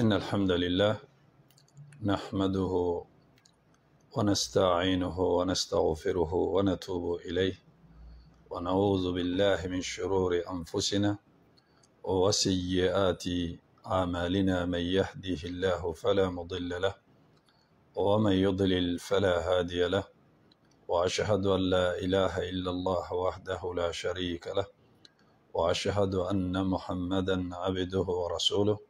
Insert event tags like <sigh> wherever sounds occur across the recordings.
إن الحمد لله نحمده ونستعينه ونستغفره ونتوب إليه ونعوذ بالله من شرور أنفسنا وسيئات أعمالنا من يهده الله فلا مضل له ومن يضلل فلا هادي له وأشهد أن لا إله إلا الله وحده لا شريك له وأشهد أن محمدا عبده ورسوله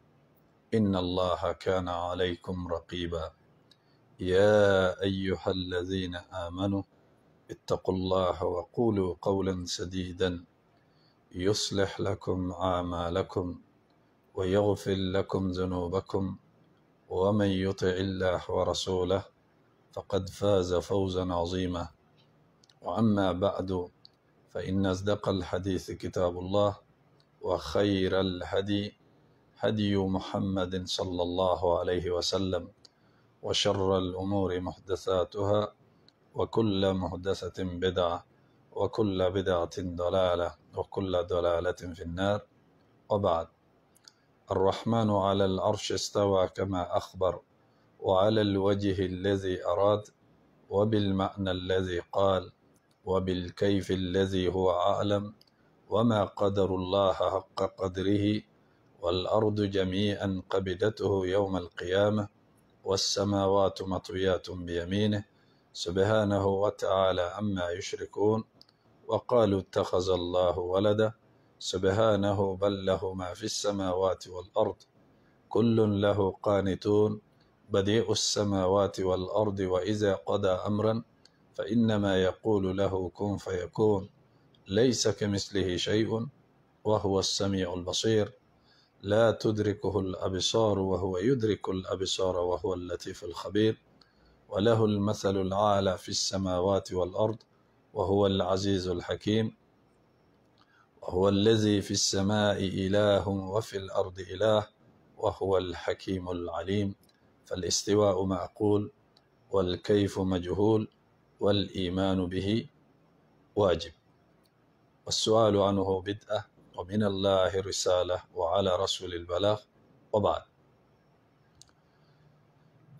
إن الله كان عليكم رقيبا يا أيها الذين آمنوا اتقوا الله وقولوا قولا سديدا يصلح لكم أعمالكم ويغفر لكم ذنوبكم ومن يطع الله ورسوله فقد فاز فوزا عظيما وأما بعد فإن أصدق الحديث كتاب الله وخير الهدي هدي محمد صلى الله عليه وسلم وشر الأمور محدثاتها وكل محدثة بدعة وكل بدعة ضلالة وكل ضلالة في النار وبعد الرحمن على العرش استوى كما أخبر وعلى الوجه الذي أراد وبالمعنى الذي قال وبالكيف الذي هو أعلم وما قدر الله حق قدره والأرض جميعا قبدته يوم القيامة والسماوات مطويات بيمينه سبحانه وتعالى عما يشركون وقالوا اتخذ الله ولدا سبحانه بل له ما في السماوات والأرض كل له قانتون بديع السماوات والأرض وإذا قضى أمرا فإنما يقول له كن فيكون ليس كمثله شيء وهو السميع البصير لا تدركه الأبصار وهو يدرك الأبصار وهو اللطيف الخبير وله المثل العالى في السماوات والأرض وهو العزيز الحكيم وهو الذي في السماء إله وفي الأرض إله وهو الحكيم العليم فالاستواء معقول والكيف مجهول والإيمان به واجب والسؤال عنه بدأة ومن الله رسالة وعلى رسول البلاغ وبعد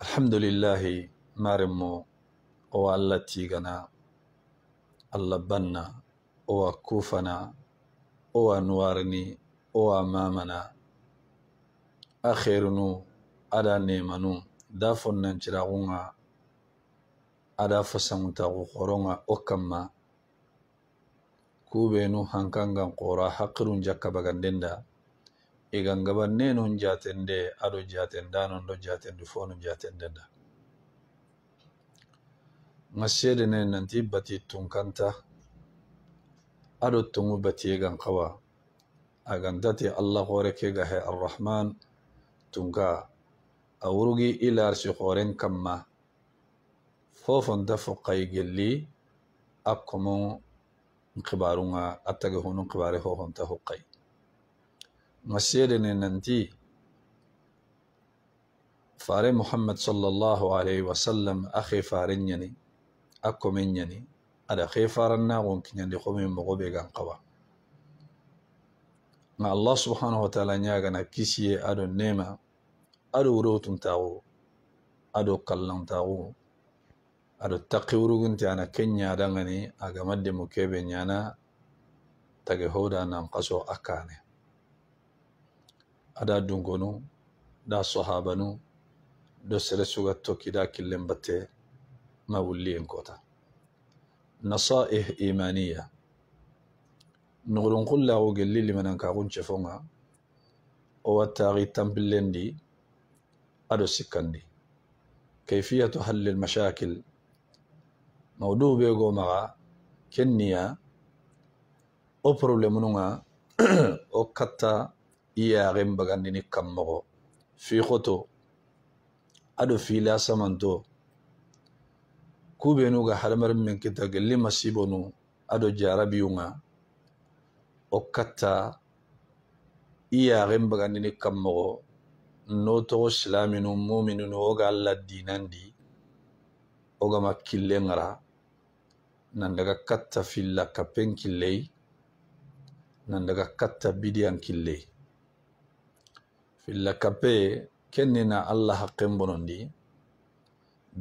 الحمد لله مارمو والتيغنا اللبنا وكوفنا ونوارني ومامنا أخيرنو أدا نيمنو دافن ننشراغونا أدا فسمتاغو خرونا أكما kuɓenu hankan gan qora hakkirun jakka bagan denda igan e gaban nenun jatende aɗo jatendanon ɗo jatendi fonu jatendenda ŋassede nen nanti bati tunkanta aɗo tungu batie gan kawa agantati allah hore ke gahe arrahman tunka a wurugi i larsi horen kamma fofonta fo kayi gelli a komon nkibarunga atage hunu nkibare hohonta hoqai ngasiyelenenanti fare muhammad sallallahu alaihi wasallam akhe farenyani akomenyani ada khe faranna wonkinyandi qomi mogobe gan qawa nga allah subhanahu wa taala nyagana kisiye ado nema ado wurowtuntaxu ado kallantaxu Ado takki wurugunti ana kenyaɗangani agamadde mo keɓe ñana tage howda nan kaso akkane ada dungonu da sahabanu do sere suga tokkida killen batte ma en kota nasaih imaniya nuxulunxullaxu gelli limanankaxun cefonga owa taxi tanpillendi aɗo sikkandi kayfiyatu halli lmashakil mawduu be goo maga kenniya o probléme nuŋa <clears throat> o katta iyaxin bagandini kam moxo fixoto ado fiila samanto kubenu ga hadamarin men kita gelli masibonu ado jarabiyunŋa o katta iyaxin bagandini kam moxo no toxo silaminu muminunu wo ga alla dinandi wo gama killen ŋara nan daga katta filla kappen killey nan daga katta bidiyan killey filla kappe kennina allah haqqenbononɗi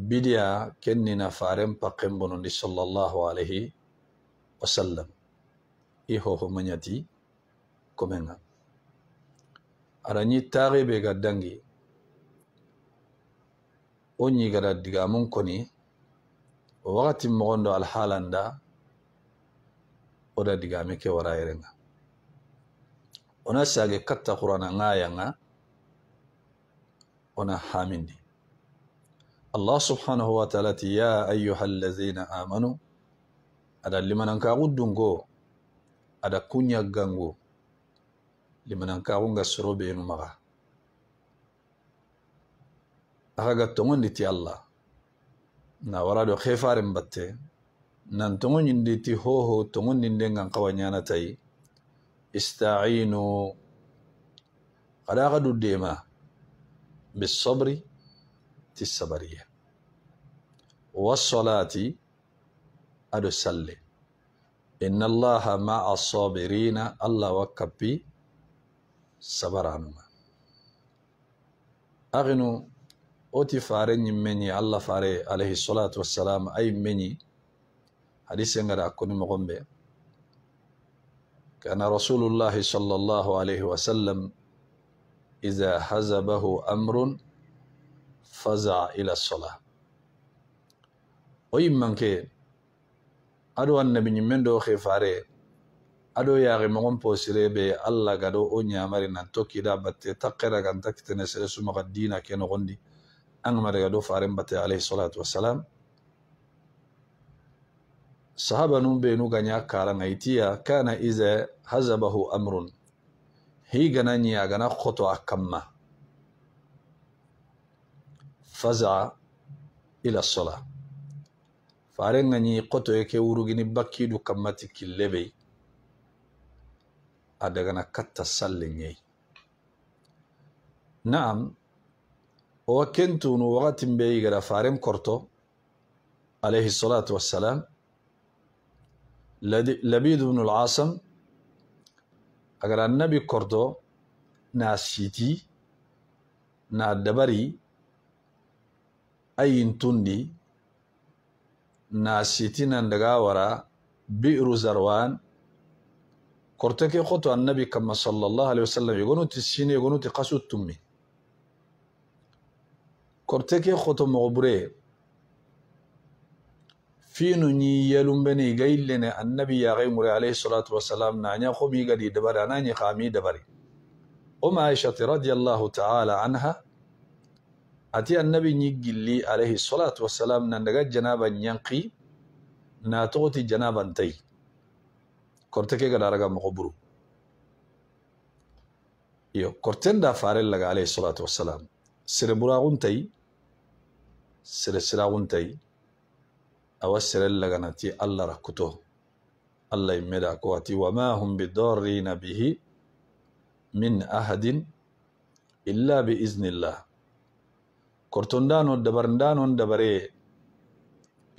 bidiya kennina faren paqqenbononɗi sallllahu alayhi wasallam i hoho mayati komenga arañi taxiɓe gaddangi o ñigara digamun koni o wagati mogon do alhalan digame ke wara yerenga ona sage katta qur'ana ngayanga ona hamindi allah subhanahu wa ta'ala ti ya ayyuhallazina amanu ada limananka guddungo ada kunya gango limananka gunga sorobe maga aga ga tongondi ti allah na wala ɗo xefaren batte nan togo ñindi ti hoho togo ninde ngan xawa ñanatay istainu xada xa duddema be sobri ti sabariya wasolati aɗo salle inna allaha ma assobirina allah wa kappi sabaranuma axinu أوتي فارني مني الله فاري عليه الصلاة والسلام أي مني حديث ينقل أكوني مغمب كان رسول الله صلى الله عليه وسلم إذا حزبه أمر فزع إلى الصلاة أي منك أدو النبي من دو خفاري أدو ياغي مغم بوسيري بي الله قدو أني أمري نانتوكي دابت تقرق أن تكتنسل سمغ الدين كنغندي anmariga faaren bate alayhi salatu wasalam sahabanun benu ganya karanga itiya kana iza hazabahu amrun higananyi agana koto akamma fazaa ila sola faaren ganyi koto yake wurugini bakidu kammati killebey adagana katta sallen naam wakentuunu waqatin beeygara faarim korto alayhi الsalaatu wassalaam labiid bnu lcaasam agar annabi kordo naasiti naa dabari ayintunni naasitinan dagawara bi'ru zarwan kortoke ke qoto annabi kama sala allah alih wasalam igonuti sine igonuti qasuttummi korteke khoto mogo bure finu ñi yelumbeni ga yillene annabi yaxey ŋure عليه الصلاة والسلام نعني خمي gadi dabari نعني خامي dabari ام عائشة رضي الله تعالى عنها أتي النبي نيجي لي عليه الصلاة والسلام نندقى جنابا ينقي ناتوتي جنابا تي كورتكي قد أرغى مقبرو يو كورتين دا فارل لغا عليه الصلاة والسلام سربراغون تي سلسلة وانتي أو السلسلة لغنتي الله ركته الله يمدع قواتي وما هم بضارين به من أحد إلا بإذن الله كرتندانو دبرندانو دبري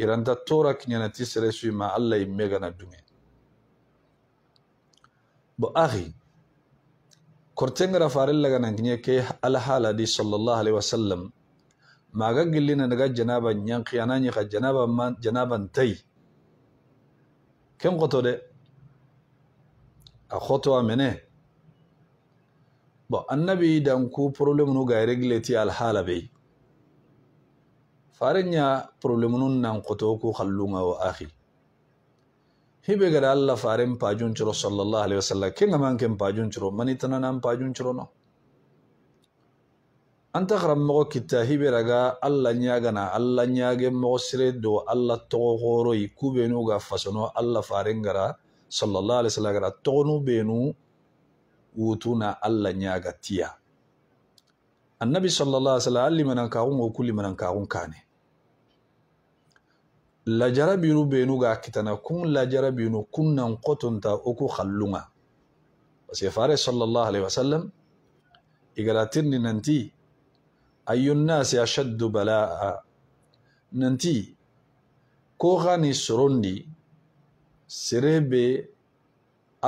إيران تطورا كنينتي سلسوي ما الله يمغنا الدنيا بو أخي كرتنغرا فارل لغنا كنيه كي الحالة دي صلى الله عليه وسلم ما گلی نن گج جناب نین خیانانی خ جناب ما جناب انتئی کم کو تو دے ا بو ان نبی دن کو نو گای ریگلیتی ال بی فارنیا پرولم نو نن کو تو کو خلو ما واخی ہی بگر اللہ فارم پاجون چرو صلی اللہ علیہ وسلم کینما کین پاجون چرو منی تنان پاجون چرو نو anta karamɔgɔ kita hibiraga alla ɲagana alla ɲage mɔgɔ sire do alla tɔgɔ horoyi ku benu ga fasono alla faren gara sallallahu alaihi wasallam gara tɔgɔnu benu wutuna alla ɲaga tiya annabi sallallahu alaihi wasallam alli manan kaun o kulli manan kaun kane lajara binu benu ga kitana kun lajara binu kunnan qotonta oku khallunga parce que fare sallallahu alaihi wasallam igaratirni nanti أي الناس أشد بلاء ننتي كوغاني سروندي سربي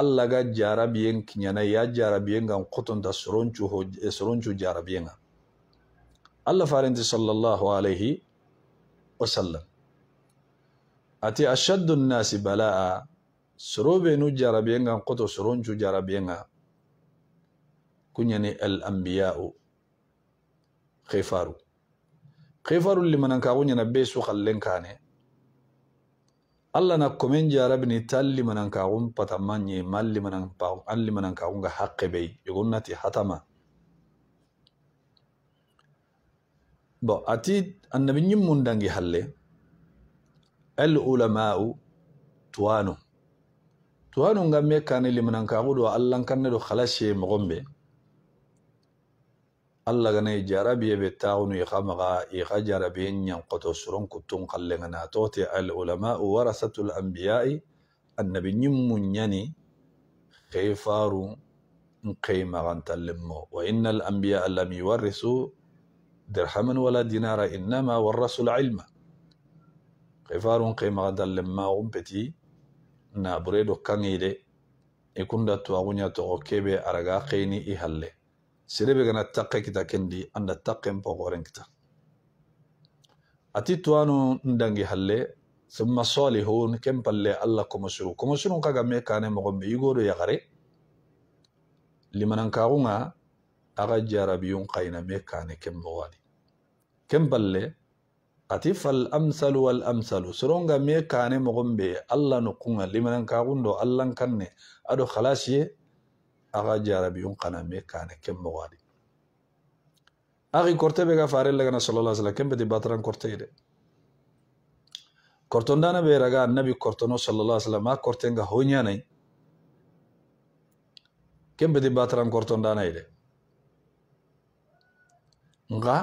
alla ga jarabiyen kiɲana ya jarabiyen gan kotonta soroncu jarabiyen ga alla farenti sallallahu alaihi wasallam ati ashaddu nnasi bala'a sorobenu jarabiyen gan koto soroncu jarabiyen ga kuɲani al anbiya'u khifaru khifaru limanan kago ɲana be su xallen kane alla na komen jarabini tan limanan kagun patama ɲe ma an limanan kagun ga haqqe bei yogon hatama bo ati annabi ɲin mun dangi halle al ulamau tuwanu tuwanu nga me kane limanan kagu do allan kanne do xala she allagana ijarabiye be taxunu ixamaxa ixajara be ɲanxoto soron kuttun xallengana tote العلماء ورثة الأنبياء النبي ɲimmu يني xei قيمة نقي مغانتلمو وإن الأنبياء لم يورثوا درهما ولا دينارا إنما ورثوا العلم قفار نقي مغانتلمو أمبتي نابريدو كانيدي يكون دا تواغونيا توغو أرغا خيني إهالي serebe gana taqe kita kendi anda taqen pogoren kita ati tuwanu ndangi halle summa salihun ken palle allah komosuru komosuru kaga me kane mogonɓe yigoɗo yagare limanankaxunga aga jarabiyun kayna me kane ken mogani ken ati fal amsalu wal amsalu soronga me kane mogonɓe allah nokkunga limanankaxun do allahnkanne aɗo halasiye aga jaarabiyoon qaname kaane ken mogaadi aqi korte bega faare lagana sallallahu alaihi wasallam kembedi batran korte ide kortondana beraga annabi kortono sallallahu alaihi wasallam kortenga honyanai kembedi batran kortondana ide nga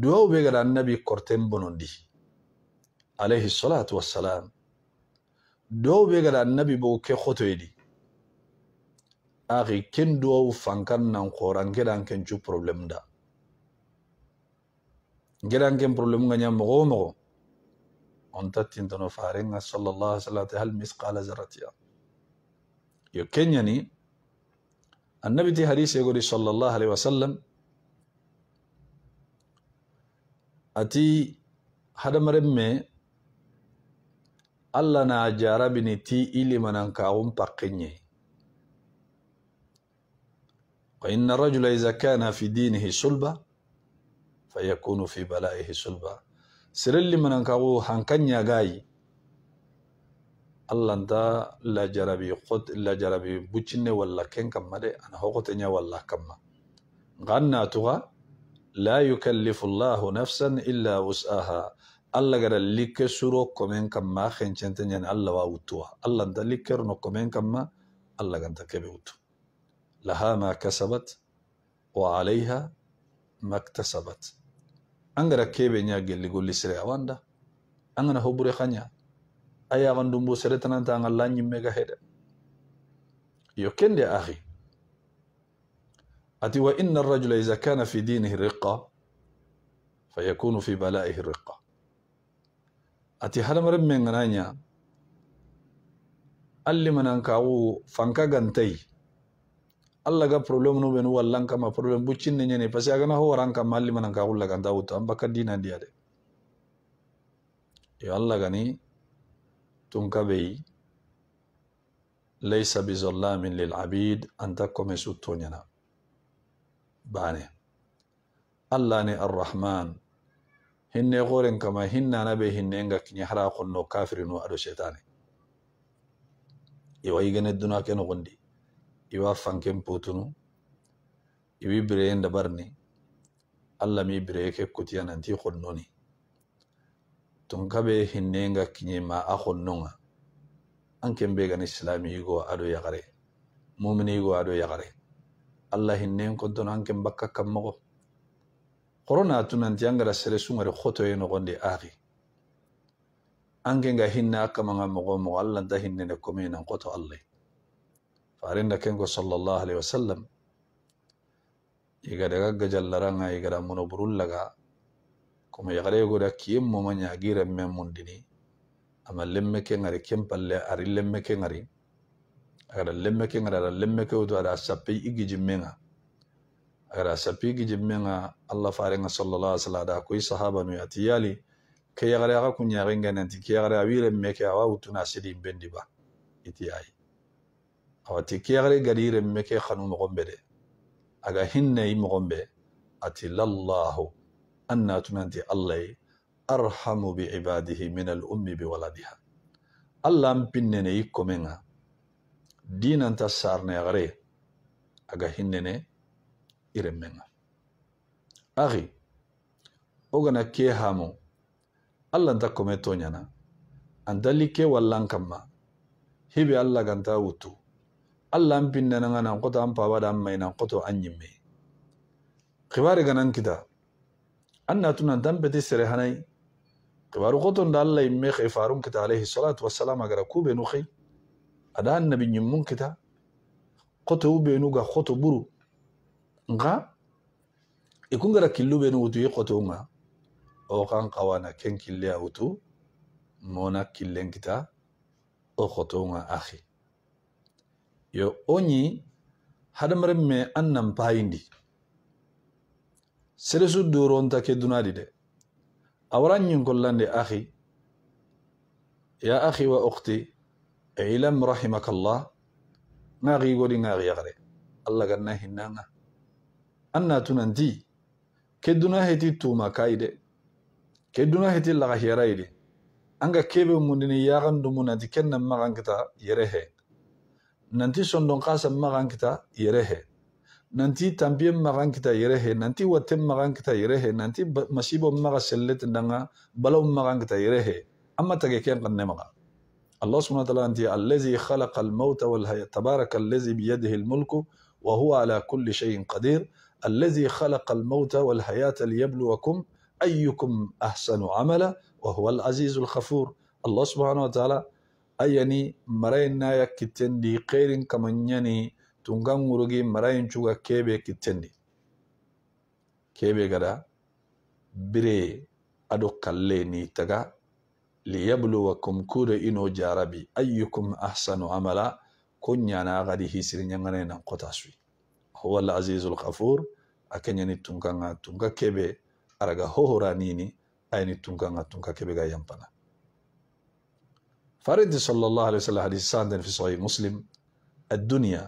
duwaw begada annabi korten bonondi alayhi salatu wassalam duwaw begada annabi bogo ke khotoyidi Ahi kendoa duwawu fankan nan koran gedan ken chu problem da Gedan ken problem ga ɲa mogo mogo onta faren farenga sallallahu alaihi wasallam hal misqala zarratiya yo kenyani annabi ti hadisi yagori sallallahu alaihi wasallam ati hadamaremme Allah na jarabini ti ili manan kawun pakkenye وإن الرجل إذا كان في دينه سلبة فيكون في بلائه سلبة سرلي من أنكو هنكنيا غاي الله أنت لا جربي قد لا جربي بوتشني ولا كن كم أنا هو ولا كم غنى تغا لا يكلف الله نفسا إلا وسعها الله قال لك سورو كمين كما خنشنتين يعني الله واوتوها الله أنت لك رنو كمين كما الله أنت كبيوتو لها ما كسبت وعليها ما اكتسبت angara kebe nya gelli golli sere awanda angana hobure khanya aya gandumbo sere tananta ngalla nyimme ga hede yo kende akhi ati wa inna ar-rajula idha kana fi dinihi riqqa fayakunu fi bala'ihi riqqa ati halamar men gananya alli manan kawu fanka gantai alla ga problem nu benu wallan kama problem buccin ne nyane pasi agana ho waran kama manan ka hulla ganda wuta an bakka dina de yo alla gani tun kabeyi laysa bizollamin lilabid anta kome sutto bane alla ne arrahman hinne goren kama hinnana be hinne nga kinye hara konno kafirinu aɗo shetane yo wayigene duna ke nogondi i b'a fanken potunu i b'i bireyen dabar ni alla mi bireye ke kutiya nanti honno ni tun ka be hinnen ga kiɲe ma a honno ga an ken be gani silami igo ado yagare mumini igo ado yagare alla hinnen kontono an ken bakka kanmogo horo natu nanti an gara sere sungari hotoye farinda kengo sallallahu alaihi wasallam igada gagga jallaranga igada muno burullaga kuma yagare goda kiyem mo manya gira men mundini ama lemme ke ngari kempalle ari lemme ke ngari agada lemme ke ngara lemme ke udu sappi igi jimmenga agada sappi igi jimmenga allah faringa sallallahu alaihi wasallam da koi sahaba no yatiyali ke yagare ga kunya renga nanti ke yagare awire meke awa utuna sidin bendi ba أوتي كيغري غدير مكي خانو مغمبه دي أغا هنّي مغمبه أتي لالله أنا تمانتي اللي أرحم بعباده من الأم بولدها الله مبنيني كومينا دين أنت سارني أغري أغا هنّي إرمينا أغي أغنى كي هامو الله أنت كومي تونينا أندالي كي واللان كما هبي الله أنت أوتو allah an pinnana nga nan koto an pabada koto an ñimme kibari ganan kita an natu nan tan peti sere hanay kibaru koton da allah imme xe kita alayhi salatu wassalam agara kubenu xey ada annabi ñimmun kita koto ube nuga koto buru nga ikungara killu benu wutu yi koto nga o kan kawana ken kille a mona killen kita o koto nga axi yoo oonyii hadamaren annan fahindi sere su doronta ke dunadi de awranyin kollande akhi ya akhi wa ukhti ilam rahimakallah ngari godi ngari yagre allah ganna hinnanga anna tunanti ke duna heti tuma kaide ke duna heti laga hiraide anga kebe mundini kennan munati kenna magangita yerehe نانتي سندون قاسم مغان كتا يره نانتي تنبيم مغان كتا يره نانتي واتم مغان كتا يره نانتي مسيبو مغا سلت ندنغا بلو مغان كتا يره أما تاكي كين قد الله سبحانه وتعالى أنتي الذي خلق الموت والهي تبارك الذي بيده الملك وهو على كل شيء قدير الذي خلق الموت والحياة ليبلوكم أيكم أحسن عملا وهو العزيز الخفور الله سبحانه وتعالى ayani maraynaya kitendi khairin kamanyani tungangurugi marayncuga kebe kitendi kebe gada bire ado kalle ni taga liyabluwakum kudo ino jarabi ayyukum ahsanu amala kunyana agadi hisiri nyangane na kota huwa la azizul ghafur akenyani tunganga tunga kebe araga hohora nini ayani tunganga tunga kebe ga yampana فرد صلى الله عليه وسلم حديث ساند في صحيح مسلم الدنيا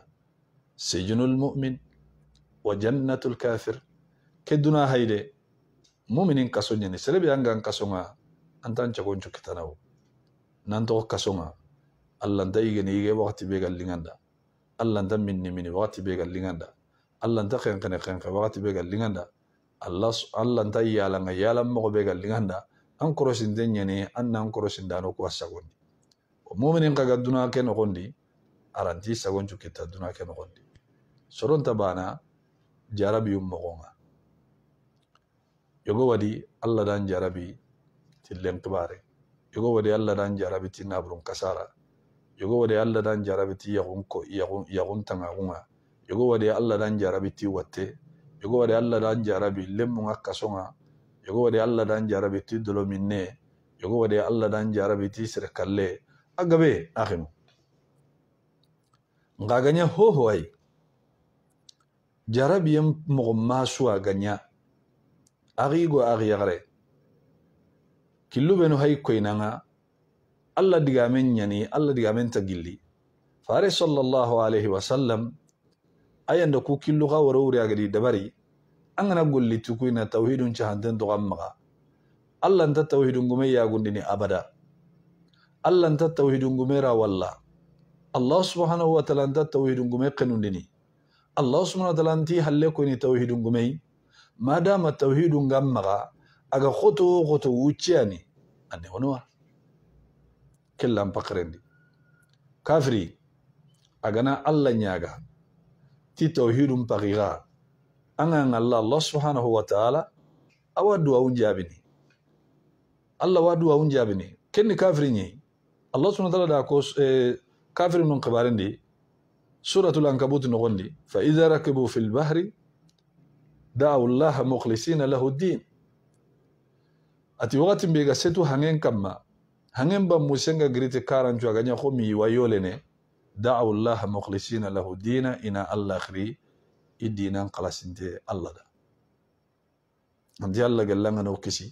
سجن المؤمن وجنة الكافر كدنا هيدي مؤمنين كسوني سلبي أنغان كسونا أنتان تكون شكتناو نانتو كسونا الله دايجن يجي وقت بيجا لينغاندا الله دا مني مني وقت بيجا لينغاندا الله دا خين خين خين وقت بيجا لينغاندا الله الله دا يالا يالا مغو بيجا لينغاندا أنكروشين دنيا ني أن أنكروشين دانو كواسا muminin kaga duna ke nogondi aranti sagon cukita duna ke nogondi soronta bana jarabiyum mogonga yogo wadi allah dan jarabi tillen kibare yogo wadi allah dan jarabi ti naburun kasara yogo wadi allah dan jarabi ti yagun ko yagun yagun tangagunga yogo wadi allah dan jarabi ti watte yogo wadi allah dan jarabi lemmunga kasonga yogo wadi allah dan jarabi ti dolominne yogo wadi allah dan jarabi ti sirkalle aggabe akhinu ngaganya ho hoai yam mugma suwa ganya agi go agi yagare kilubenu benu hay koinanga alla digamen nyani alla digamen tagilli fare sallallahu alaihi wasallam ayanda ku kilu ga waruri agadi dabari angana golli tukuina tauhidun do gamma alla nta tauhidun gume abada Allah anta tauhidun gumera walla Allah subhanahu wa ta'ala anta tauhidun gumay dini. Allah subhanahu wa ta'ala hal halle kuni tauhidun gumay madama tauhidun gamaga aga khutu khutu wuchiani Ani, wonwa kellam pakrendi kafri agana Allah nyaga ti tauhidun pagira anan Allah Allah subhanahu wa ta'ala awadu wa unjabini Allah wadu wa unjabini kenni kafri nyi الله سبحانه وتعالى داكوس إيه، كافر من قبارين دي سورة الأنكبوت نغن دي فإذا ركبوا في البحر دعوا الله مخلصين له الدين أتي وقت بيغا ستو هنين كما هنين بموسينغا غريت كاران جوا غنيا خمي ويوليني دعوا الله مخلصين له الدين إنا الله خري الدين قلاسنت الله دا عندي الله قال لنا نوكسي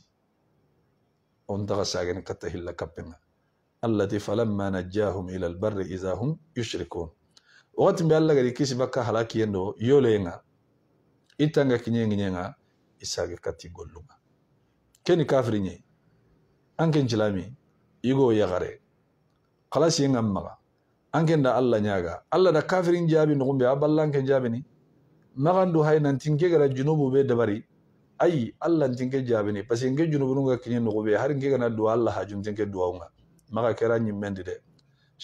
ontaxa saagani katta hilla kappenga allati falamma najjahum ila albarri idha hum yushrikun wakati mbe alla gadi kisi bakka halaki yendo yolenga itanga kinyengi nyenga isage kati keni kafiri nye anken jilami igo yagare kala yenga maga anken da alla nyaga alla da kafirin jabi nukumbe aballa anken jabi ni magandu hay nantinke gara junubu be dabari ayi alla ntingke jabi ni pasi nge junubu nunga kinyen nukumbe hari nge gana duwa alla hajum ntinke duwa maka kɛra ɲimɛn di dɛ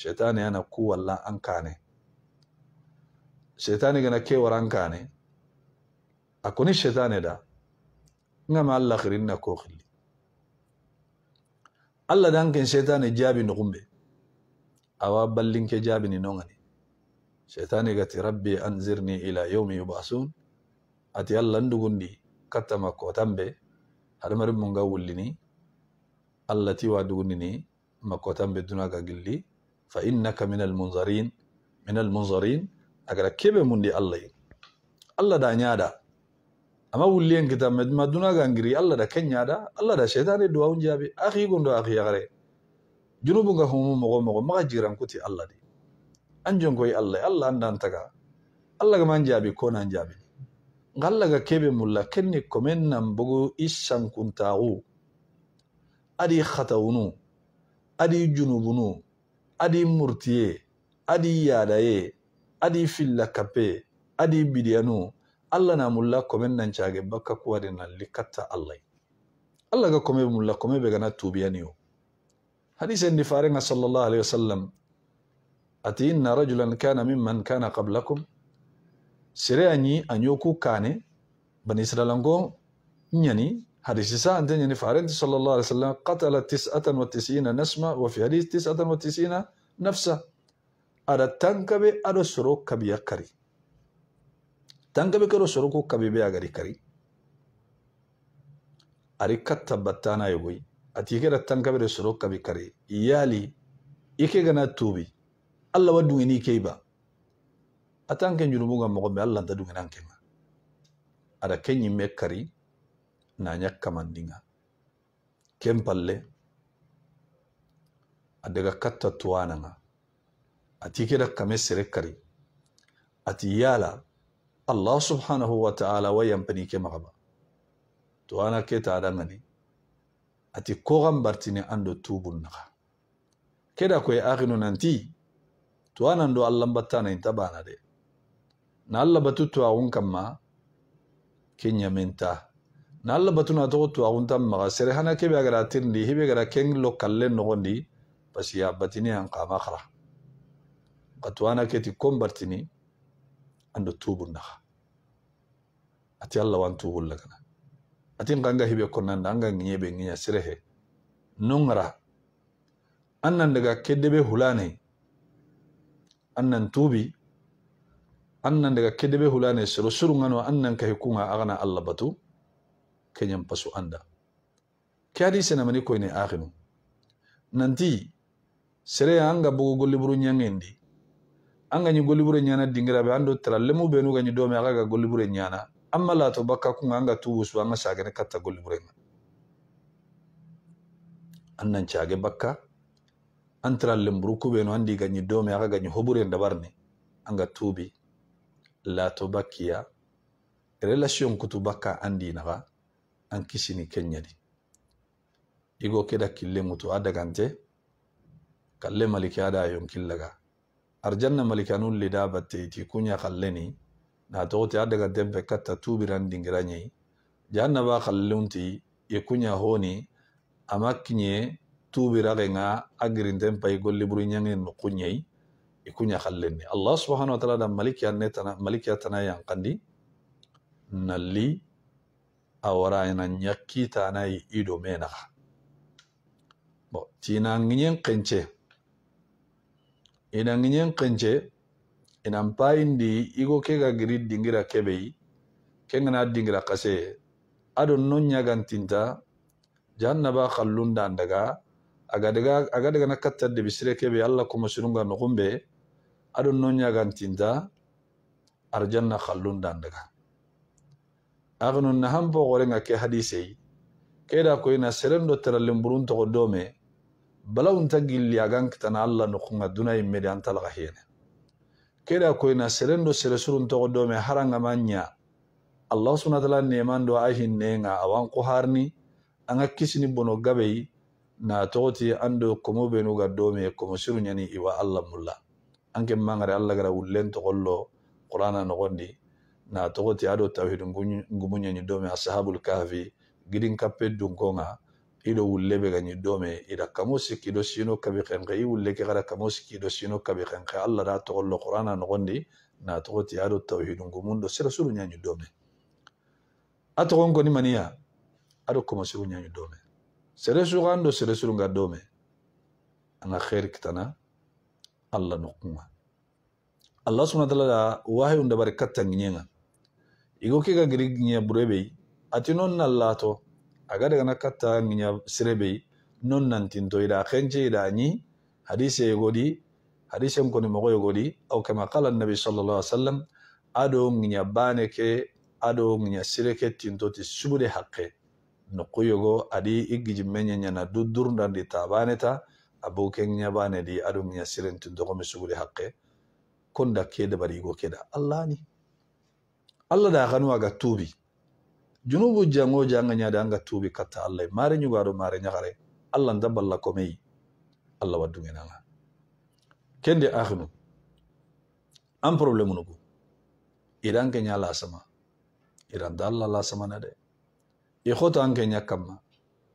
shetani yana ku walla an kane shetani gana kewar an kane a kuni shetani da nga ma allah na ko khilli allah dan kin shetani jabi nugumbe awa ballinke jabi ni nongani shetani gati rabbi anzirni ila yawmi yubasun ati alla ndugundi kattama kotambe hadamarin mun ga wullini allah tiwa dugunini Makkotaan bittinaa kan gilli, fa'ina kamiilaa mun zariin, miilaa mun zariin, a kira keebe muundi Allayyi. Alla daa nyaada. A ma wulli eenkita maajuma addunaan kan giriin, Alla da kee nyaada, Alla daa sheetaani duwwaawuun jaabi, akhiikun du'a akhiikare. Junu bbii nga humna mokko mokko, maka jiraan kutti, di. An jonkoye Allayyi, Alla an daan tagaa. Alla jaabi, koo naan jaabi. keebe mulla kenni komeen nan boguu kun taa'uu, adii khata adii junubunu adi murtiye adi yadaye adi filla kappe adii bidiyanu allah na mulla kome nancaage bakka kuwade nalli katta allahy ga kome mulla kome be gana tuubiyaniyo hadise farenga sallallahu alaihi wasallam ati inna rajulan kana mimman kana qablakum sere anyi anyoku kane bani isralango nyani حديث ساعة الدنيا فعلت صلى الله عليه وسلم قتلت تسعة وتسعين نسمة وفي حديث تسعة وتسعين نفسة أرى تنكبي أرى سروك كبيا كري تنكبي كرو سروك كبي بيا كري أرى كتبتانا يوي أتيكي رتنكبي سروك كبي كري يالي إيكي غنا توبي الله ودو إني كيبا أتانكي جنوبوغا مغمي الله ندو غنان أرى كيني ميكري na nyakkamandinga ken palle a katta tuwananga ati keda kame sere kari ati yala allah subhanahu wa ta'ala wa yampani ke magaba tuwana ke taadangani ati kogan bartini ando tubun naga keda koye aginu nanti tuwanan do allanbattana inta bana de na allah batu tuwagun kanma ke ɲamen na alla batuna togo tuwaxuntan maxa sere hana kebe a gara tirindi hibe gara ken lo kallen noxondi parce a batini an xama xara xatuwana keti kon bartini ando tubun naxa ati alla wan tubun lagana atin xanga hibe konnanda anga ŋiɲe be ŋiɲa sere he non xara daga kedebe hulane an nan tubi an daga kedebe hulane sero surungano an nan kahikunga axana alla batu kenyan pasu anda kadi sena mani ko akhinu nanti sere anga bugo goliburu nyangendi anga ni goliburu nyana dingira ando tara lemu benu ga ni do me nyana amma la to bakka anga tubusu anga sagene katta goliburu nyana annan cage bakka an lemburu kubenu andi ga ni do me aga ga anga tubi lato to bakkiya relation kutu bakka andi naga an kisi igo keda kille mutu a dagante kalle malikiya da yonkillaga arjanna malikanu leda batte iti kunya kalle ni na togoti a dagante katta tubiran dingira ɲei jahannaba kallunti i honi ama tubira ke ŋa a girinten pa i golliburu ɲaŋe nuku ɲei allah subhanahu wa taala da malikiya ne tana malikiya tana yankandi nalli awara ina nyakita na ido mena bo tina nginyen kenche ina nginyen kenche ina mpaindi igo kega giri dingira kebei kenga na dingira kase ado non nyagantinta jannaba khallunda ndaga aga daga aga daga nakatta de bisire kebe alla kuma surunga gumbe ado non nyagantinta arjanna khallunda ndaga agnu na hampo gorenga ke hadisei keda koyna serendo teralin burun togo dome balawunta gilli agan kitana alla nukunga dunai mede antalaga hene keda koyna serendo seresurun togo dome haranga manya allah subhanahu wa ta'ala neman do ahin nenga awan ko harni anga kisini bono gabei na togoti ando komo benu ga dome komo siru nyani iwa allah mulla anke mangare allah gara wullen togollo qur'ana nogondi na togoti ado tawhid ngumunye ni dome ashabul kahfi gidin kappe dunkonga ido wulle be ganyi dome ida kamusi kido sino kabe khenke i wulle ke gara kamusi kido sino kabe khenke allah da togollo qur'ana nogondi na togoti ado tawhid ngumundo sira suru nyanyi dome atogon koni maniya ado komosiru nyanyi dome sere sugando sere suru nga dome anga khair kitana allah nokunga allah subhanahu wa ta'ala wahi unda barakatta nyenga igo ke ga giri ɲɛ bure be ati non na lato aga katta ɲa sire be yi non nantinto ida xence ida ɲi hadise yegodi hadise n mogo yegodi au kama qala nabi sallallahu alaihi wasallam ado ɲa bane ke ado ɲa sire tinto ti subude haqqe nuku yogo adi i gijimme ɲa ɲana du tabane ta abo ke bane di ado ɲa sire n subude haqqe kon da ke dabari allah ni allah da ganu aga tubi. junubu jango janga ñaade anga tubi kata allah mari ñugaɗo mari nyakare. allah nda balla komeyi allah waddugenanga kende akhnu. am problemu nugu iran ke la sama. iran da allah lasamana de i xoto an ke ña kamma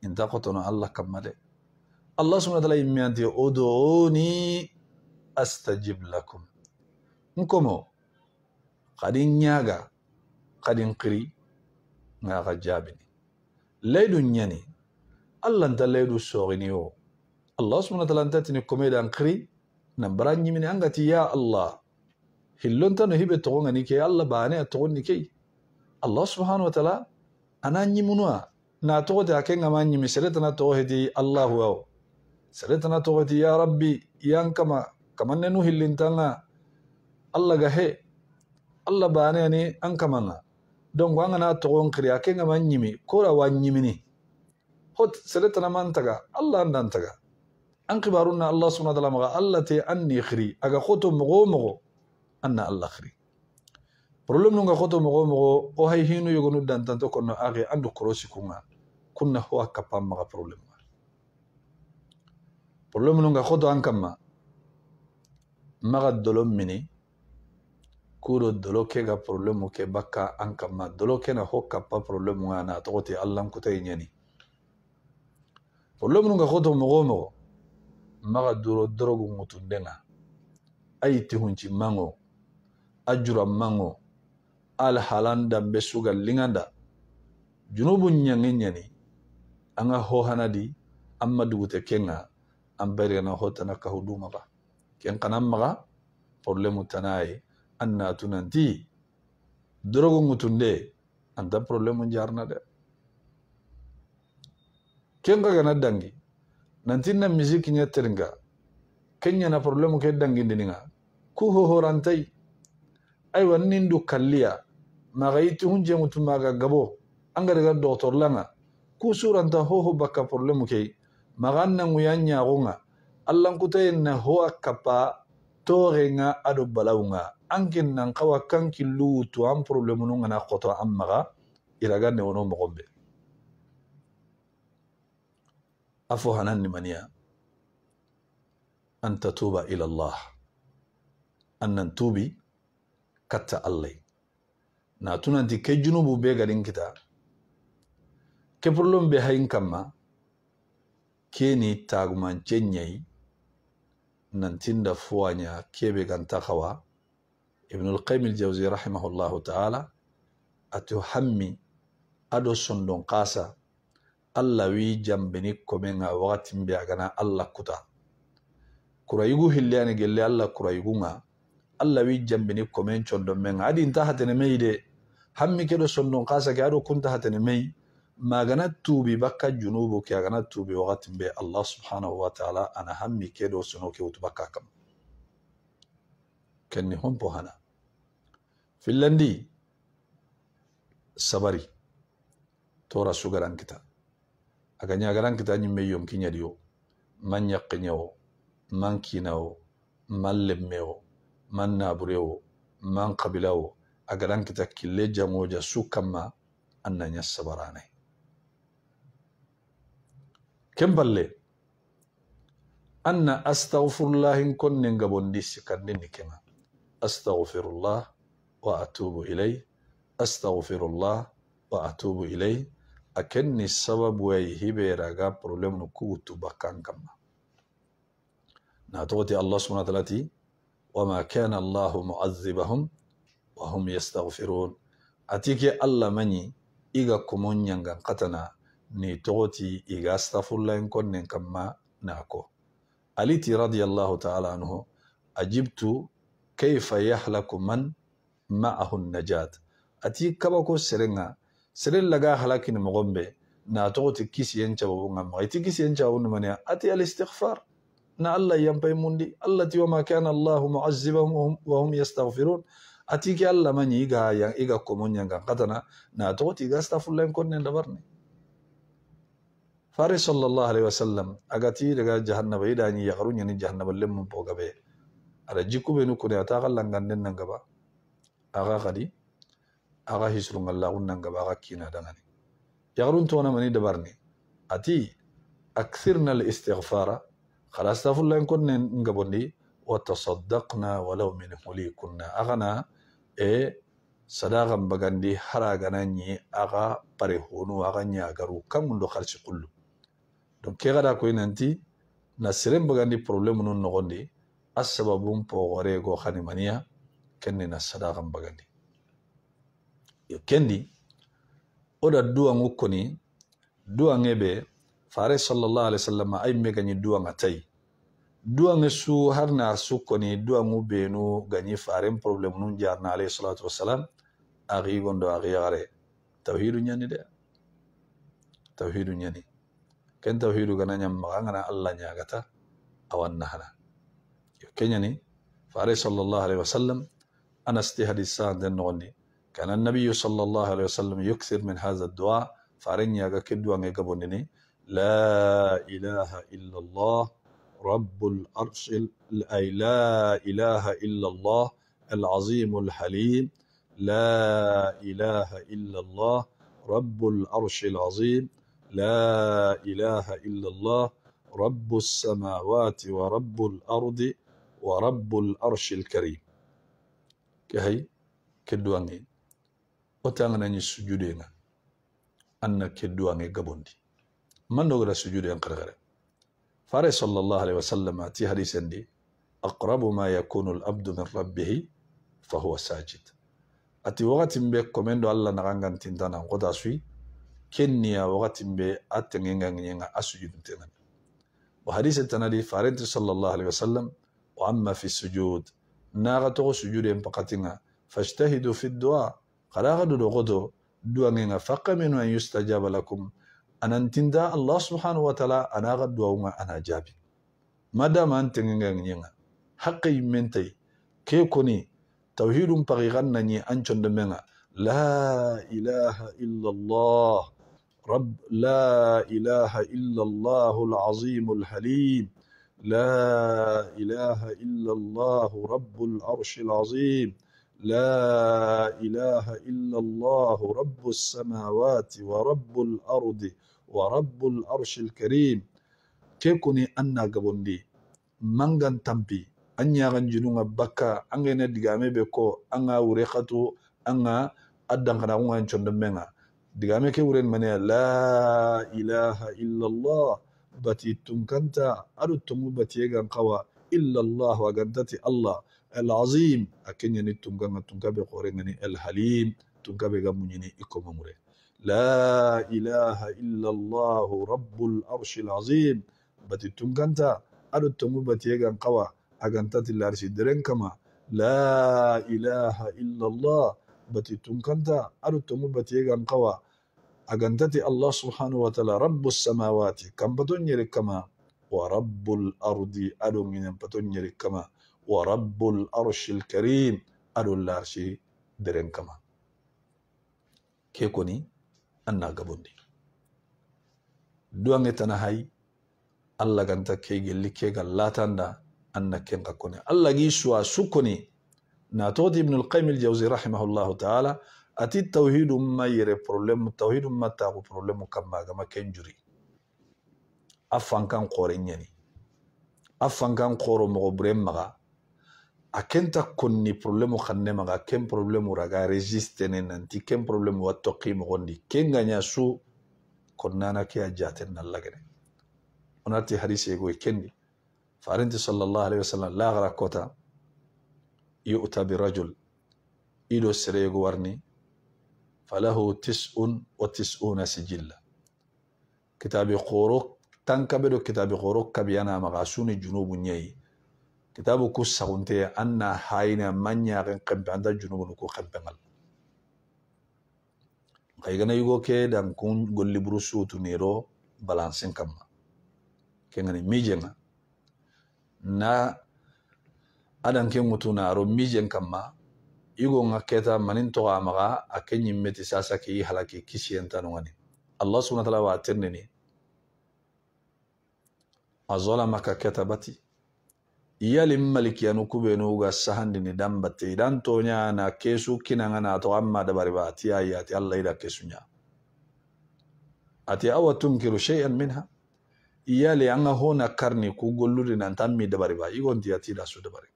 inta allah kamma de allah wa taala yimme anti astajib lakum nkomo xadi nyaga. قد انقري ما غجابني ليدو نياني الله انت ليدو سوغنيو الله سبحانه وتعالى انت كوميد انقري نمبراني من انغتي يا الله هلو انت نهيب تغنغني كي الله باني تغنغني كي الله سبحانه وتعالى انا نيمونوا نا توغتي اكين اما نيمي سلتنا توغتي الله هو سلتنا توغتي يا ربي يان كما كما ننو هلو انتنا الله غهي الله باني انكمنا donc an kana togon kiri a ken kama ɲimi kora wa ɲimini hot sere tana man taga allah an dan taga an kibarun na allah subhanahu wa ta'ala maga allah te an ni kiri aga khoto mogo mogo an na allah kiri problem nun ga khoto mogo mogo o hay hinu yogonu dan tanto kono age andu korosi kunga kunna huwa kapam maga problem ma problem nun ga khoto an kama maga dolom mini ko dɔ dɔlɔ kɛ ka problemu kɛ ba ka an kama dɔlɔ kɛ na hɔ kapa problemu ka na a tɔgɔ tɛ alankota problemu ka hɔtɔ mɔgɔ o maga dɔrɔ dɔrɔgu ŋutundenga ayi tihunci mango a mango al halan dambe suga linganda junubu ɲangi ɲani an ka hɔ hana di an ma dugutɛ kenga an bɛrigana hɔ tana kahu du maga ken kana problemu tana anna tunanti drogo ngutunde anta problem jarna de kenga gana dangi na musique nya teringa kenya na problem ke dangi ndininga ku ho horantai ay wannin du kalliya je mutuma ga gabo angare ga doctor langa ku suranta ho ho baka problem ke maganna nguyanya gonga allan kutayen na ho akapa torenga adobalaunga. Angin nan kawa kan killu to an problemu nun ngana qoto amma ila iraga ne wono mogonbe afo hanan ni mania anta tuba ila allah annan tubi katta allah na tunanti ke junubu be garin kita ke problem be hayin kamma keni taguman yayi nan tinda fuanya kebe ganta kawa ibn al-qayyim al-jawzi rahimahullahu ta'ala ati hammi ado sondon qasa alla wi jambini ko men wakati mbe agana alla kuta kurayugu hillani gelle alla allah kurayugunga alla wi jambini ko men condon men adi inta hatene mei hammi kedo sondon qasa ke ado kunta hatene mei magana tubi bakka junubu ke agana tubi wakati mbe allah subhanahu wa ta'ala ana hammi kedo sono ke utu kam kenni hompo hana Finlandi sabari tora sugaran kita aganya garan kita nyimme yom kinya dio man yaqinya man kinao man lemmeo man nabure man qabilao agaran kita kille jamoja su kamma annanya sabarane kemballe anna astaghfirullah in konne gabondis sikandini kema astaghfirullah وأتوب إليه أستغفر الله وأتوب إليه أكني السبب ويهبيرغا بروبلم نكوتو بكان كما ناتوتي الله سبحانه وتعالى وما كان الله معذبهم وهم يستغفرون أتيكي الله مني إيغا كمون ينغان قتنا ni togoti iga astaghfirullahin konnen ناكو أليتي رضي الله تعالى عنه ajibtu كيف yahlaku من ma'ahu najat ati kaba ko serenga seren laga halakin mogombe na togoti kisi yen cababu ngamma iti kisi yen cababu ati al na allah yampay mundi allah ti wama kana allahu muazzibahum wa hum yastaghfirun ati ke allah mañi iga yan iga komoñangan katana na togoti iga stafullahen konnen dabarni fare sallallahu alaihi wasallam agati daga jahannaba jahannaba gaba aga gadi aga hisrung Allah unang gaba aga kina dangani yagrun tona mani dabarni ati aksirna al-istighfara khalas astaghfirullah in kunna ngabondi wa tasaddaqna walau min kunna agana e sadagam bagandi haragananyi aga pare honu aga nya garu kamundu kharci kullu donc ke gada ko nanti na sirem bagandi problem nun nogondi asbabun po gore go khani mania kenni na sadakan bagandi yo kendi oda dua wo dua ngebe fare sallallahu alaihi wasallam ay meganyi dua duwan dua ngesu, harna su dua na su koni duwan problem benu gañi faren problème nun jarna alaihi salatu wasalam axi gondo axi yaxare tauhidu nyani de tauhidu nyani ken tauhidu gana ñam maxa allah nyagata awan nahana yo kenyani fare sallallahu alaihi wasallam أنا تهدي ساد النغني كان النبي صلى الله عليه وسلم يكثر من هذا الدعاء فارنيا كدوا نيجابونني لا إله إلا الله رب الأرش أي لا إله إلا الله العظيم الحليم لا إله إلا الله رب الأرش العظيم لا إله إلا الله رب السماوات ورب الأرض ورب الأرش الكريم kehai kedduwange otangananyi sujudenga anna kedduwange gabondi mandogara sujuden qarqare fare sallallahu alaihi wasallam ati hadisendi aqrabu ma yakunu al-abdu min rabbih fa huwa sajid ati wakati mbe komendo alla nagangantintana ngoda sui kenniya wakati mbe atengengangenga asujuduntenga wa hadise tanadi farenti sallallahu alaihi wasallam wa amma fi sujud ناغا تغو سجود انبقاتنا فاشتهدوا في الدعاء قراغا دلوغدو دوانينا فقا منو أن يستجاب لكم أن انتندا الله سبحانه وتعالى أناغا دواما أنا جابي مادام انتنغان ينغا حقي منتي كيكوني توحيد بغيغان ني أنشن دمينا لا إله إلا الله رب لا إله إلا الله العظيم الحليم لا إله إلا الله رب العرش العظيم لا إله إلا الله رب السماوات ورب الأرض ورب العرش الكريم كيكوني أنا قبل دي مانغان تنبي أنيا غنجنونا بكا أنغينا ديغامي بكو أنا وريخاتو أنا أدن غنغوان چندمينا ديغامي كي ورين مني لا إله إلا الله bati tunkanta adu تمو bati egan qawa إلا الله agantati الله العظيم أكن تنكا يعني تنكا بقورن يعني الحليم تنكا بقمني يعني إكم مره لا إله إلا الله رب الأرش العظيم بتي تنكنتا أدو تنمو بتيغان قوى أغنتا تلارش درين كما لا إله إلا الله بتي تنكنتا تمو تنمو بتيغان قوى agantati Allah subhanahu wa ta'ala rabbus samawati kan paton nyeri kama wa rabbul ardi adu minen paton nyeri kama wa rabbul arshil karim adu larshi deren kama ke koni anna gabondi duwange tana hay Allah ganta ke gelli ke gallatanda anna ken kakoni Allah gi suwa sukoni na todi ibn al-qayyim al-jawzi rahimahullahu ta'ala ati tawhidu ma yɛrɛ problem tawhidu ma taako problème kama a kama kɛ n juri a fan kan kɔɔri ɲɛni a fan kan kɔɔrɔ mɔgɔ konni problème kan ne maga ken problème raga registre ne nanti ken problème wa toqi mɔgɔ ken ga su konnana ke a jate onati hadise go kendi farinti sallallahu alaihi wasallam lagara kota yu'ta bi rajul ido serego warni فله تسع وتسعون سجلا كتاب قورو تنكبر كتاب قورو كبيانا مغاسون الجنوب نيي كتاب كو سغنتي أنا حاينا من يغن قمب عند الجنوب نكو قمبنغل kaygana yugo ke dan kun golli buru sutu nero balansin kamma kengani mijenga na adan ke ngutu naro mijen kamma Igo nga keta manin to maga akan yin meti sasa ke halake kisiyan tan wani Allah subhanahu wa ta'ala wa ka keta bati? Iyali malikiyanu kubenu ga sahandini dambate idan tonya na kesu kinanga na to amma dabari ba ati ayi ati Allah ida kesunya ati awa tunkiru shay'an minha iyali anga hona karni ku golludi nan tammi dabari ba igon ti ati da su dabari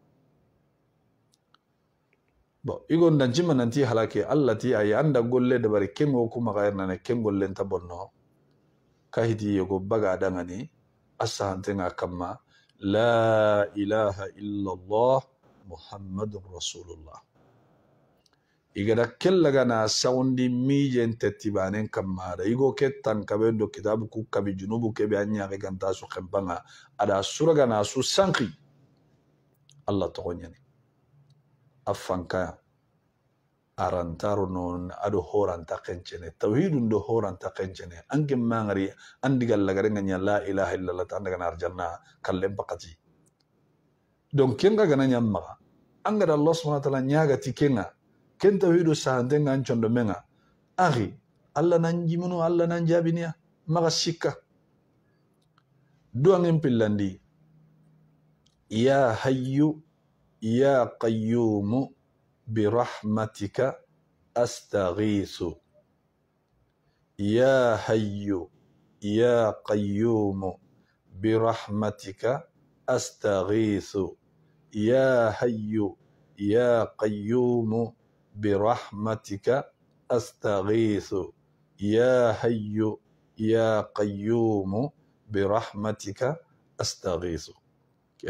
bo igon danci nanti halake ti ay anda golle bari kengo kuma kengo len ta bonno hidi yogo baga dangani asahantenga kama, la ilaha illallah Muhammadur rasulullah igada mi jente mijente kama da igo ketan tankabe do kitab ku kabi junubu kebe anya ganta su kempanga ada suraga na su sanki allah to afanka fanka adu horan aɗo horanta do horan ɗo horanta mangari andigal lagare nganya la ilaha illallah ta andagana arjanna pakati donc kenga gana nyamma anga da allah wa taala nyaga kenga ken tawhidu sahantenga ngan chondo menga ahi allah nan jimunu allah nan jabinia maga sikka ngem pillandi ya hayyu يا قيوم برحمتك أستغيث يا حي يا قيوم برحمتك أستغيث يا حي يا قيوم برحمتك أستغيث يا حي يا قيوم برحمتك أستغيث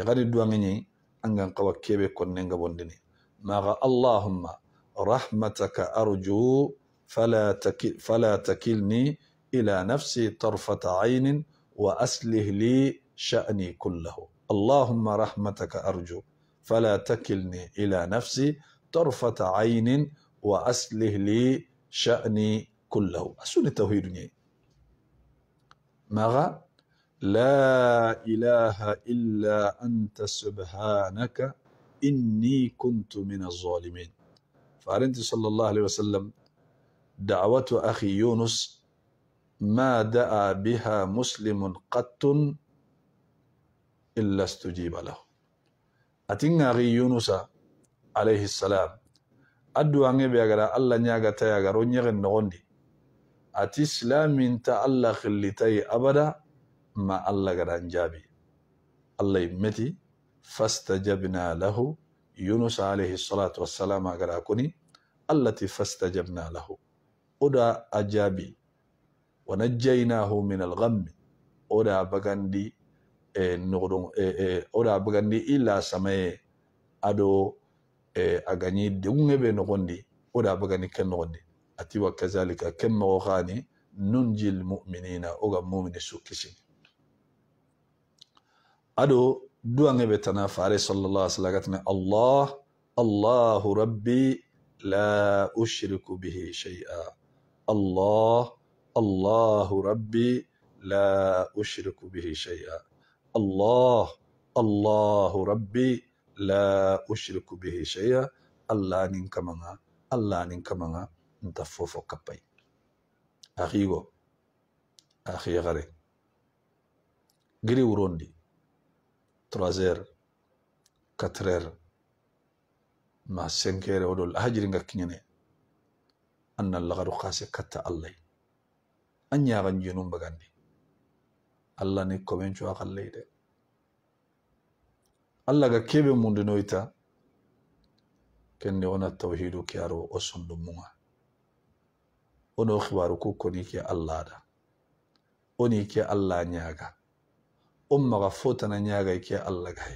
غادي دواميني أنغان قوى كيبي كوننغا بوندني ماغا اللهم رحمتك أرجو فلا تك... فلا تكلني إلى نفسي طرفة عين وأسله لي شأني كله اللهم رحمتك أرجو فلا تكلني إلى نفسي طرفة عين وأسله لي شأني كله أسوني توهيدني ماغا لا إله إلا أنت سبحانك إني كنت من الظالمين فأرنت صلى الله عليه وسلم دعوة أخي يونس ما دعا بها مسلم قط إلا استجيب له أتنى أخي يونس عليه السلام أدو أنجي بيغرا الله نياغا تياغا رونيغن نغندي أتي سلام تألخ اللي خلتي أبدا ma allah gaɗan jaabi allah metti fastajabna lahu yunus alayhi salatu wassalam a gaɗa allati fastajabna lahu oda ajabi jaabi wa najjaynahu min algammi oɗa bagandi e nogoɗon e, e, oɗa bagandi illa samaye ado e, a gañi deguŋe ɓe nogondi oɗa bagandi ken nogondi ati wa kazalika ken mogo xaani nunji lmuminina oga mumini su ادو دوانگ بتنا فاري صلى الله عليه وسلم الله الله ربي لا اشرك به شيئا الله الله ربي لا اشرك به شيئا الله الله ربي لا اشرك به شيئا الله نكما الله نكما انت فوفو كباي اخيغو اخي غري غري وروندي 3 heures 4 heures ma 5 heures oɗol hajiringa kiñene annan lagaɗo kase katta allah an yakan jinum bagandi allah ni komen cuwa kalley de allah ga keɓe mundinoyta kende wona tawhidu ke aro o sondu muga ono hibaru ku koni ke allah da oni ke allah ñaga ummaga fotana ñagay ke allah gay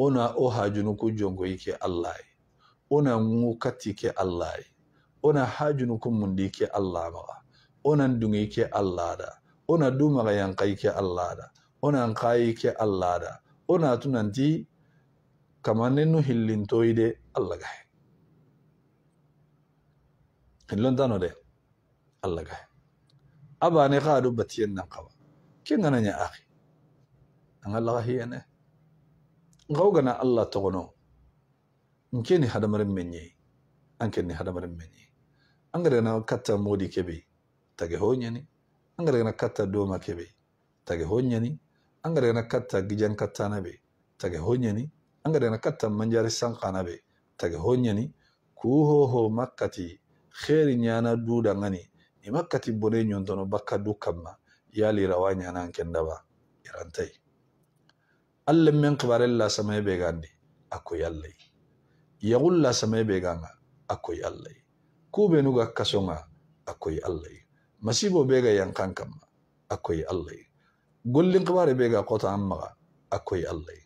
ona o hajunu ku jongoy ke allah ay ona ngu katti ke allah ay ona hajunu ku mundi ke allah maga onan dungey ke allah da ona dumaga yankay ke allah da onan kayi ke allah da ona tunanti kamanenu hillintoy de allah gay hillontano de allah gay abane kaadu batiyen nan kawa kengananya aki anga laga hiyene ngaw gana allah togono nkeni hadamaren menye ankenni hadamaren menye angara gana katta modi kebe tage honyani angara katta doma kebe tage honyani angara katta gijan kattana be tage honyani angara katta manjari sankana be tage honyani kuhoho makkati kheri nyana duda ngani imakkati bone nyontono bakka du kamma yali rawa nyana irantai allan men samai samay begandi akoy allay yagulla samay beganga akoy allay kubenuga kasonga akoy allay masibo ga yankan kamma akoy gullin gollin kibare ga kota ammaga akoy allay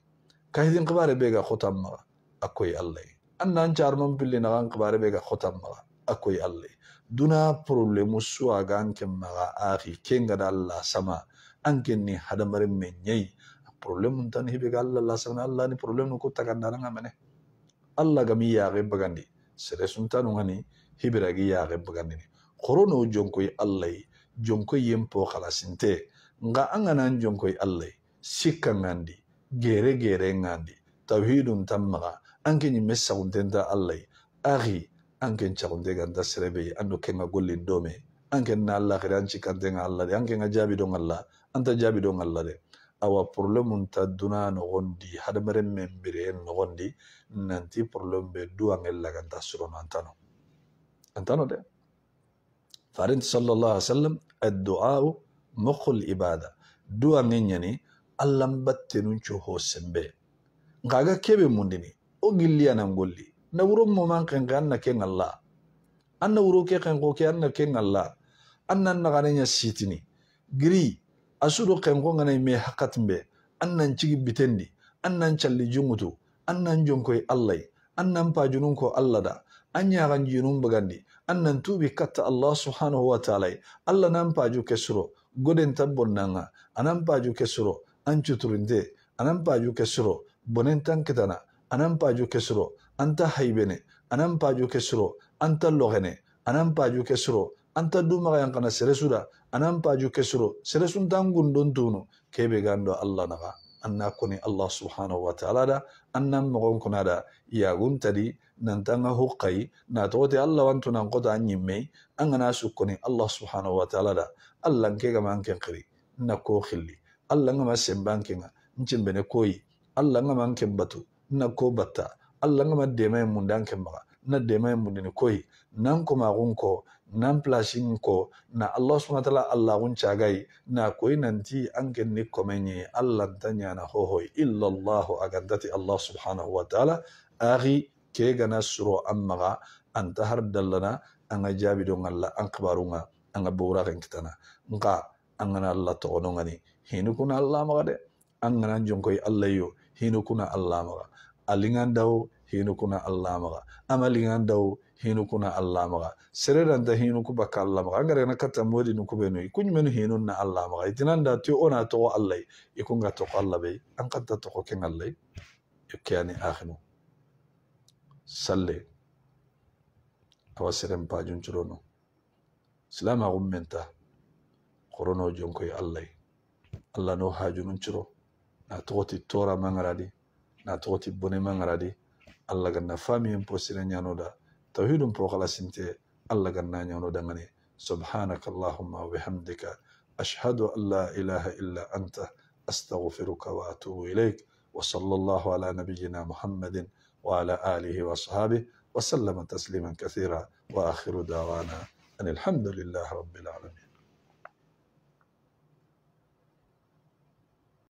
kahidin kibare ga kota ammaga akoy allay annan charman pilli nagan kibare ga kota ammaga akoy allay duna problemu suwaga anken maga akhi kenga da allah sama anken ni hadamarin nyai. Problemuun tan hibe ka Allah laasana Allah ni problemuun ko takan daan nga mene. Allah gami yaaqee bagandi. Sireesun taanu ngani hibira gi yaaqee bagandi. Koronoo jonkoy Allah jonkoy yempoo qalasintee. Nga anganaan jonkoy Allah sikka ngandi geere geere ngandi tawhiidun tan maqa anke nyimme saquntenta Allah akhi anke ncaquntee ganta sirebe anno kenga gollin doome anke naa Allah khiri an cikkante anke nga jaabi Allah anta jaabi don Allah de awa problème ta duna nogondi hadamaren men biren nogondi nanti problem be duwange laganta surono antano antano de farinti sallallahu alaihi wasallam addu'au mukhul ibada duwange nyani allan battenunco ho sembe nkaga kebe mundini o gilliya nan golli na wuro mo man kenke an ken allah an wuro ke kenko ke an ken allah an nan sitini giri asudo kengo ngana ime hakatimbe annan cigi bitendi annan calli jungutu annan jonkoy allai annan pajunun ko allah da an bagandi annan tubi katta allah subhanahu wa ta'ala allah nan paju kesuro goden tabbon nanga anan paju kesuro an cuturinte kesuro bonen tan kitana kesuro anta haybene anan paju kesuro anta logene anan paju kesuro anta dumagayan kana seresuda anan paju kesuro seresun tan gundon tuno kebe gando allah naga anna kuni allah subhanahu wa ta'ala da annan mogon kuna da iyagun tadi nan tanga hukai na tote allah wantu nan kota anyimme angana sukuni allah subhanahu wa ta'ala da allah nke ga man kiri na ko khilli allah nga masemban kinga nchimbene koyi allah nga man batu na ko batta allah nga madema mundan kemma na dema ya mun ni koi nam koma komagun nam nan ko na allah subhanahu wa ta'ala allahun cagai na koi nanti an ni komenye allah na ho hohoi illa a gantati allah subhanahu wa ta'ala ari ke gana suro amma ga an har dallana an ajabi jaabi allah an kibarun an abura bora kitana nga an gana allah to dɔn kani hini kuna allah magade, dɛ an gana jonkoi allah yo hini allah maga alingan dawo hinukuna allamaga amaligan daw hinukuna allamaga sereranta hinuku baka allamaga agarana kata modinu kubenu ikunyumenu hinunna allamaga itinanda ti ona togo allai ikunga toko allabe ankanta toko ken allai ikani akhinu salle awa seren pajun curono silama gummenta korono jonkoy allai allah no hajunun curo na togoti tora mangaradi na togoti bone mangaradi Allah ganna fami yon posina nyanoda. Tawhidun po kala sinte. Allah ganna nyanoda سبحانك اللهم وبحمدك أشهد أن لا إله إلا أنت أستغفرك وأتوب إليك وصلى الله على نبينا محمد وعلى آله وصحابه وسلم تسليما كثيرا وآخر دعوانا أن الحمد لله رب العالمين